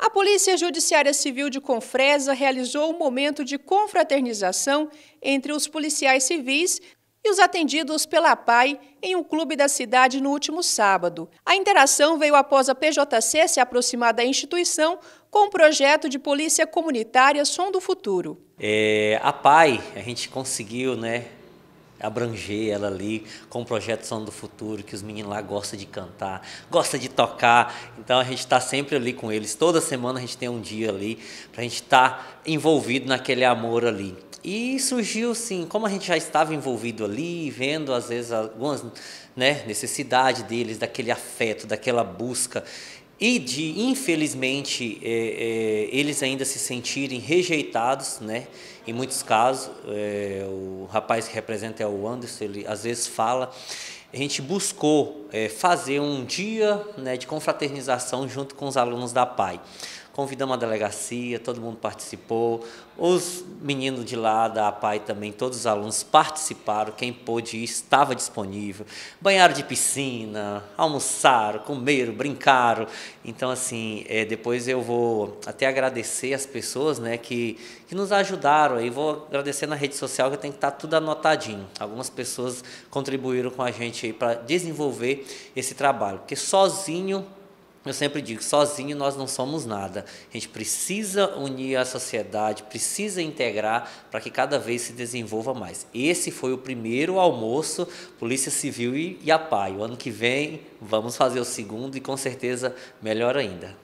A Polícia Judiciária Civil de Confresa realizou um momento de confraternização entre os policiais civis e os atendidos pela PAI em um clube da cidade no último sábado. A interação veio após a PJC se aproximar da instituição com o um projeto de polícia comunitária Som do Futuro. É, a PAI, a gente conseguiu, né, abranger ela ali com o projeto Sonho do Futuro, que os meninos lá gostam de cantar, gostam de tocar. Então a gente está sempre ali com eles. Toda semana a gente tem um dia ali para a gente estar tá envolvido naquele amor ali. E surgiu sim, como a gente já estava envolvido ali, vendo às vezes algumas né, necessidade deles, daquele afeto, daquela busca e de infelizmente é, é, eles ainda se sentirem rejeitados, né? Em muitos casos, é, o rapaz que representa é o Anderson, ele às vezes fala. A gente buscou é, fazer um dia né, de confraternização junto com os alunos da PAI. Convidamos a delegacia, todo mundo participou. Os meninos de lá da pai também, todos os alunos participaram. Quem pôde ir estava disponível. Banharam de piscina, almoçaram, comeram, brincaram. Então, assim, é, depois eu vou até agradecer as pessoas né, que, que nos ajudaram. Aí vou agradecer na rede social que tem que estar tá tudo anotadinho. Algumas pessoas contribuíram com a gente para desenvolver esse trabalho, porque sozinho eu sempre digo, sozinho nós não somos nada. A gente precisa unir a sociedade, precisa integrar para que cada vez se desenvolva mais. Esse foi o primeiro almoço Polícia Civil e, e APAI. O ano que vem vamos fazer o segundo e com certeza melhor ainda.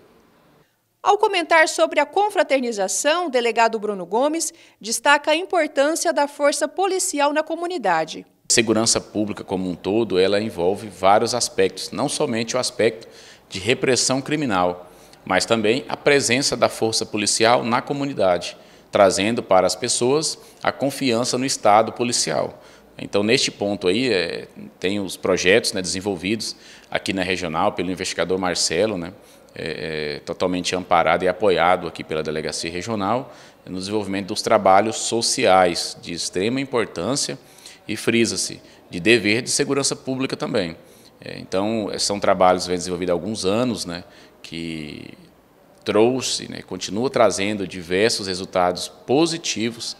Ao comentar sobre a confraternização, o delegado Bruno Gomes destaca a importância da força policial na comunidade. Segurança pública como um todo, ela envolve vários aspectos, não somente o aspecto de repressão criminal, mas também a presença da força policial na comunidade, trazendo para as pessoas a confiança no Estado policial. Então, neste ponto aí, é, tem os projetos né, desenvolvidos aqui na regional pelo investigador Marcelo, né, é, é, totalmente amparado e apoiado aqui pela delegacia regional, no desenvolvimento dos trabalhos sociais de extrema importância e frisa-se de dever de segurança pública também. É, então, é, são trabalhos desenvolvidos há alguns anos, né, que trouxe, né, continua trazendo diversos resultados positivos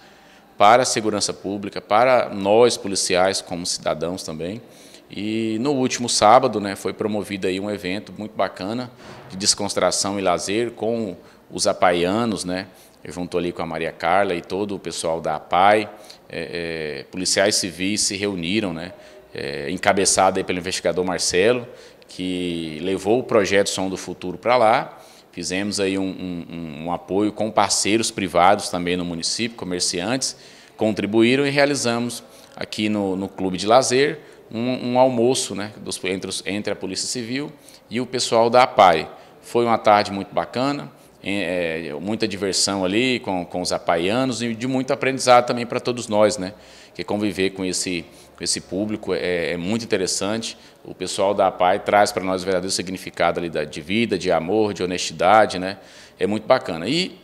para a segurança pública, para nós policiais como cidadãos também. E no último sábado né, foi promovido aí um evento muito bacana de descontração e lazer com os apaianos, né, junto ali com a Maria Carla e todo o pessoal da APAI. É, é, policiais civis se reuniram, né, é, encabeçada pelo investigador Marcelo, que levou o projeto Som do Futuro para lá. Fizemos aí um, um, um, apoio com parceiros privados também no município, comerciantes, contribuíram e realizamos aqui no, no Clube de Lazer um, um almoço né, dos, entre, os, entre a Polícia Civil e o pessoal da APAI. Foi uma tarde muito bacana é, muita diversão ali com, com os apaianos e de muito aprendizado também para todos nós, né? Que conviver com esse, com esse público é, é muito interessante. O pessoal da APAI traz para nós o verdadeiro significado ali da, de vida, de amor, de honestidade, né? É muito bacana. E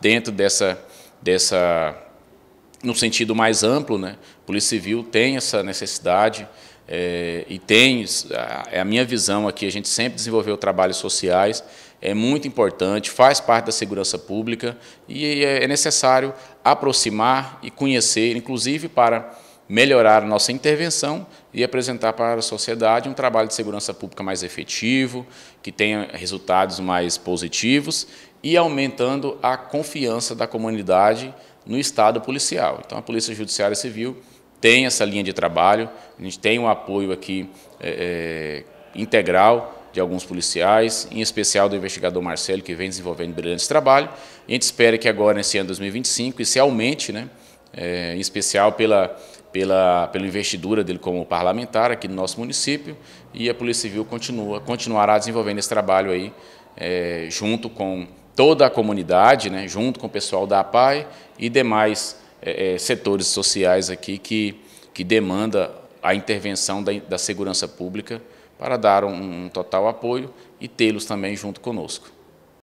dentro dessa, dessa no sentido mais amplo, né? Polícia Civil tem essa necessidade é, e tem, é a minha visão aqui, a gente sempre desenvolveu trabalhos sociais, é muito importante, faz parte da segurança pública e é, é necessário aproximar e conhecer, inclusive para melhorar a nossa intervenção e apresentar para a sociedade um trabalho de segurança pública mais efetivo, que tenha resultados mais positivos e aumentando a confiança da comunidade no Estado policial. Então, a Polícia Judiciária Civil tem essa linha de trabalho, a gente tem um apoio aqui é, é, integral de alguns policiais, em especial do investigador Marcelo, que vem desenvolvendo brilhante trabalho. A gente espera que agora, nesse ano de 2025, isso aumente, né? É, em especial pela, pela, pela investidura dele como parlamentar aqui no nosso município, e a Polícia Civil continua, continuará desenvolvendo esse trabalho aí, é, junto com toda a comunidade, né, junto com o pessoal da APAI e demais é, é, setores sociais aqui que, que demanda a intervenção da, da segurança pública para dar um, um total apoio e tê-los também junto conosco.